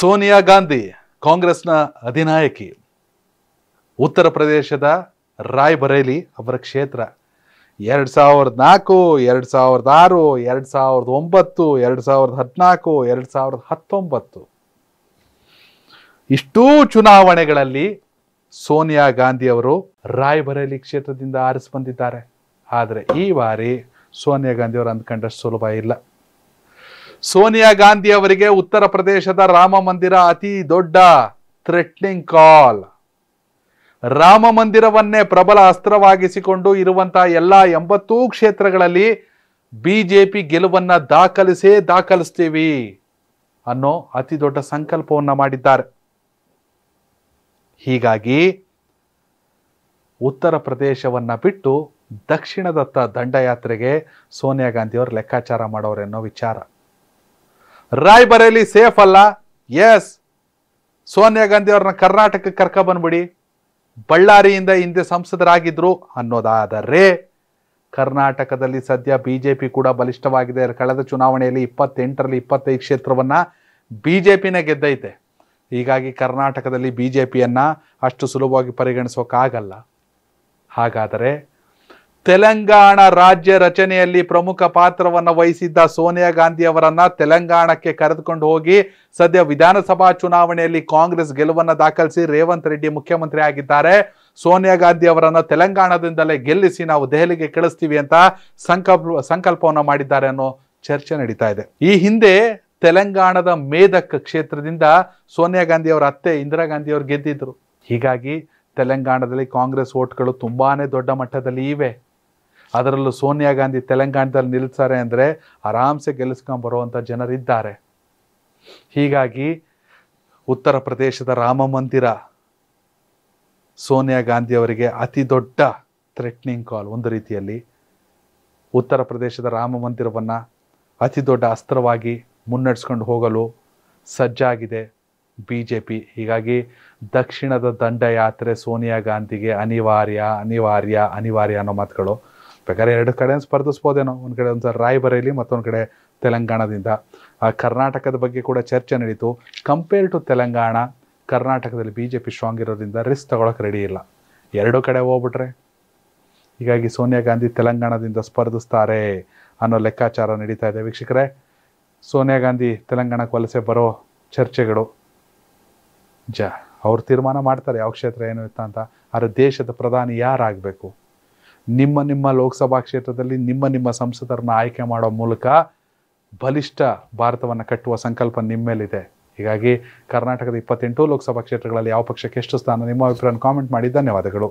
ಸೋನಿಯಾ ಗಾಂಧಿ ಕಾಂಗ್ರೆಸ್ನ ಅಧಿನಾಯಕಿ ಉತ್ತರ ಪ್ರದೇಶದ ರಾಯ್ಬರೇಲಿ ಅವರ ಕ್ಷೇತ್ರ ಎರಡು ಸಾವಿರದ ನಾಲ್ಕು ಎರಡು ಸಾವಿರದ ಆರು ಎರಡು ಸಾವಿರದ ಒಂಬತ್ತು ಎರಡು ಸಾವಿರದ ಹದಿನಾಲ್ಕು ಎರಡು ಸಾವಿರದ ಹತ್ತೊಂಬತ್ತು ಇಷ್ಟೂ ಚುನಾವಣೆಗಳಲ್ಲಿ ಸೋನಿಯಾ ಗಾಂಧಿ ಅವರು ರಾಯ್ಬರೇಲಿ ಕ್ಷೇತ್ರದಿಂದ ಆರಿಸಿ ಬಂದಿದ್ದಾರೆ ಆದರೆ ಈ ಬಾರಿ ಸೋನಿಯಾ ಗಾಂಧಿ ಅವರು ಅಂದ್ಕೊಂಡಷ್ಟು ಸುಲಭ ಇಲ್ಲ ಸೋನಿಯಾ ಗಾಂಧಿ ಅವರಿಗೆ ಉತ್ತರ ಪ್ರದೇಶದ ರಾಮ ಮಂದಿರ ಅತಿ ದೊಡ್ಡ ಥ್ರೆಟ್ನಿಂಗ್ ಕಾಲ್ ರಾಮ ಮಂದಿರವನ್ನೇ ಪ್ರಬಲ ಅಸ್ತ್ರವಾಗಿಸಿಕೊಂಡು ಇರುವಂತಹ ಎಲ್ಲ ಎಂಬತ್ತೂ ಕ್ಷೇತ್ರಗಳಲ್ಲಿ ಬಿಜೆಪಿ ಗೆಲುವನ್ನ ದಾಖಲಿಸೇ ದಾಖಲಿಸ್ತೀವಿ ಅನ್ನೋ ಅತಿ ದೊಡ್ಡ ಸಂಕಲ್ಪವನ್ನ ಮಾಡಿದ್ದಾರೆ ಹೀಗಾಗಿ ಉತ್ತರ ಪ್ರದೇಶವನ್ನ ಬಿಟ್ಟು ದಕ್ಷಿಣದತ್ತ ದಂಡಯಾತ್ರೆಗೆ ಸೋನಿಯಾ ಗಾಂಧಿಯವರು ಲೆಕ್ಕಾಚಾರ ಎನ್ನೋ ವಿಚಾರ ರಾಯ್ಬರೇಲಿ ಸೇಫ್ ಅಲ್ಲ ಎಸ್ ಸೋನಿಯಾ ಗಾಂಧಿ ಅವ್ರನ್ನ ಕರ್ನಾಟಕಕ್ಕೆ ಕರ್ಕ ಬಂದ್ಬಿಡಿ ಬಳ್ಳಾರಿಯಿಂದ ಹಿಂದೆ ಸಂಸದರಾಗಿದ್ರು ಅನ್ನೋದಾದರೆ ಕರ್ನಾಟಕದಲ್ಲಿ ಸದ್ಯ ಬಿ ಜೆ ಪಿ ಕೂಡ ಬಲಿಷ್ಠವಾಗಿದೆ ಕಳೆದ ಚುನಾವಣೆಯಲ್ಲಿ ಇಪ್ಪತ್ತೆಂಟರಲ್ಲಿ ಇಪ್ಪತ್ತೈದು ಕ್ಷೇತ್ರವನ್ನು ಬಿ ಜೆ ಪಿನೇ ಗೆದ್ದೈತೆ ಹೀಗಾಗಿ ಕರ್ನಾಟಕದಲ್ಲಿ ಬಿ ಜೆ ಪಿಯನ್ನು ಅಷ್ಟು ಸುಲಭವಾಗಿ ಪರಿಗಣಿಸೋಕ್ಕಾಗಲ್ಲ ಹಾಗಾದರೆ ತೆಲಂಗಾಣ ರಾಜ್ಯ ರಚನೆಯಲ್ಲಿ ಪ್ರಮುಖ ಪಾತ್ರವನ್ನು ವಹಿಸಿದ್ದ ಸೋನಿಯಾ ಗಾಂಧಿ ಅವರನ್ನ ತೆಲಂಗಾಣಕ್ಕೆ ಕರೆದುಕೊಂಡು ಹೋಗಿ ಸದ್ಯ ವಿಧಾನಸಭಾ ಚುನಾವಣೆಯಲ್ಲಿ ಕಾಂಗ್ರೆಸ್ ಗೆಲುವನ್ನು ದಾಖಲಿಸಿ ರೇವಂತ್ ರೆಡ್ಡಿ ಮುಖ್ಯಮಂತ್ರಿ ಆಗಿದ್ದಾರೆ ಸೋನಿಯಾ ಗಾಂಧಿ ಅವರನ್ನು ತೆಲಂಗಾಣದಿಂದಲೇ ಗೆಲ್ಲಿಸಿ ನಾವು ದೆಹಲಿಗೆ ಕಳಿಸ್ತೀವಿ ಅಂತ ಸಂಕಲ್ಪ ಸಂಕಲ್ಪವನ್ನು ಮಾಡಿದ್ದಾರೆ ಅನ್ನೋ ಚರ್ಚೆ ನಡೀತಾ ಇದೆ ಈ ಹಿಂದೆ ತೆಲಂಗಾಣದ ಮೇದಕ್ ಕ್ಷೇತ್ರದಿಂದ ಸೋನಿಯಾ ಗಾಂಧಿ ಅವರ ಅತ್ತೆ ಇಂದಿರಾ ಗಾಂಧಿ ಅವರು ಗೆದ್ದಿದ್ರು ಹೀಗಾಗಿ ತೆಲಂಗಾಣದಲ್ಲಿ ಕಾಂಗ್ರೆಸ್ ಓಟ್ಗಳು ತುಂಬಾನೇ ದೊಡ್ಡ ಮಟ್ಟದಲ್ಲಿ ಇವೆ ಅದರಲ್ಲೂ ಸೋನಿಯಾ ಗಾಂಧಿ ತೆಲಂಗಾಣದಲ್ಲಿ ನಿಲ್ಲಿಸ್ತಾರೆ ಅಂದರೆ ಆರಾಮ್ಸೆ ಗೆಲ್ಲಿಸ್ಕೊಂಡು ಬರುವಂಥ ಜನರಿದ್ದಾರೆ ಹೀಗಾಗಿ ಉತ್ತರ ಪ್ರದೇಶದ ರಾಮ ಮಂದಿರ ಸೋನಿಯಾ ಗಾಂಧಿಯವರಿಗೆ ಅವರಿಗೆ ಅತಿ ದೊಡ್ಡ ಥ್ರೆಟ್ನಿಂಗ್ ಕಾಲ್ ಒಂದು ರೀತಿಯಲ್ಲಿ ಉತ್ತರ ಪ್ರದೇಶದ ರಾಮ ಮಂದಿರವನ್ನು ಅತಿ ದೊಡ್ಡ ಅಸ್ತ್ರವಾಗಿ ಮುನ್ನಡೆಸ್ಕೊಂಡು ಹೋಗಲು ಸಜ್ಜಾಗಿದೆ ಬಿ ಜೆ ಪಿ ಹೀಗಾಗಿ ದಕ್ಷಿಣದ ದಂಡಯಾತ್ರೆ ಸೋನಿಯಾ ಗಾಂಧಿಗೆ ಅನಿವಾರ್ಯ ಅನಿವಾರ್ಯ ಅನಿವಾರ್ಯ ಅನ್ನೋ ಮಾತುಗಳು ಬೇಕಾದ್ರೆ ಎರಡು ಕಡೆ ಸ್ಪರ್ಧಿಸ್ಬೋದೇನೋ ಒಂದು ಕಡೆ ಒಂದು ರಾಯ್ಬರೇಲಿ ಮತ್ತೊಂದು ಕಡೆ ತೆಲಂಗಾಣದಿಂದ ಕರ್ನಾಟಕದ ಬಗ್ಗೆ ಕೂಡ ಚರ್ಚೆ ನಡೀತು ಕಂಪೇರ್ ಟು ತೆಲಂಗಾಣ ಕರ್ನಾಟಕದಲ್ಲಿ ಬಿ ಜೆ ಪಿ ಸ್ಟ್ರಾಂಗ್ ಇರೋದ್ರಿಂದ ರಿಸ್ಕ್ ತಗೊಳಕ್ಕೆ ರೆಡಿ ಇಲ್ಲ ಎರಡೂ ಕಡೆ ಹೋಗ್ಬಿಟ್ರೆ ಹೀಗಾಗಿ ಸೋನಿಯಾ ಗಾಂಧಿ ತೆಲಂಗಾಣದಿಂದ ಸ್ಪರ್ಧಿಸ್ತಾರೆ ಅನ್ನೋ ಲೆಕ್ಕಾಚಾರ ನಡೀತಾ ಇದೆ ವೀಕ್ಷಕರೇ ಸೋನಿಯಾ ಗಾಂಧಿ ತೆಲಂಗಾಣಕ್ಕೆ ವಲಸೆ ಬರೋ ಚರ್ಚೆಗಳು ಜ ಅವ್ರು ತೀರ್ಮಾನ ಮಾಡ್ತಾರೆ ಯಾವ ಕ್ಷೇತ್ರ ಏನು ಇತ್ತ ಅಂತ ಆದರೆ ದೇಶದ ಪ್ರಧಾನಿ ಯಾರಾಗಬೇಕು ನಿಮ್ಮ ನಿಮ್ಮ ಲೋಕಸಭಾ ಕ್ಷೇತ್ರದಲ್ಲಿ ನಿಮ್ಮ ನಿಮ್ಮ ಸಂಸದರನ್ನು ಆಯ್ಕೆ ಮಾಡೋ ಮೂಲಕ ಬಲಿಷ್ಠ ಭಾರತವನ್ನು ಕಟ್ಟುವ ಸಂಕಲ್ಪ ನಿಮ್ಮೇಲಿದೆ ಹೀಗಾಗಿ ಕರ್ನಾಟಕದ ಇಪ್ಪತ್ತೆಂಟು ಲೋಕಸಭಾ ಕ್ಷೇತ್ರಗಳಲ್ಲಿ ಯಾವ ಪಕ್ಷಕ್ಕೆ ಎಷ್ಟು ಸ್ಥಾನ ನಿಮ್ಮ ಅಭಿಪ್ರಾಯ ಕಾಮೆಂಟ್ ಮಾಡಿ ಧನ್ಯವಾದಗಳು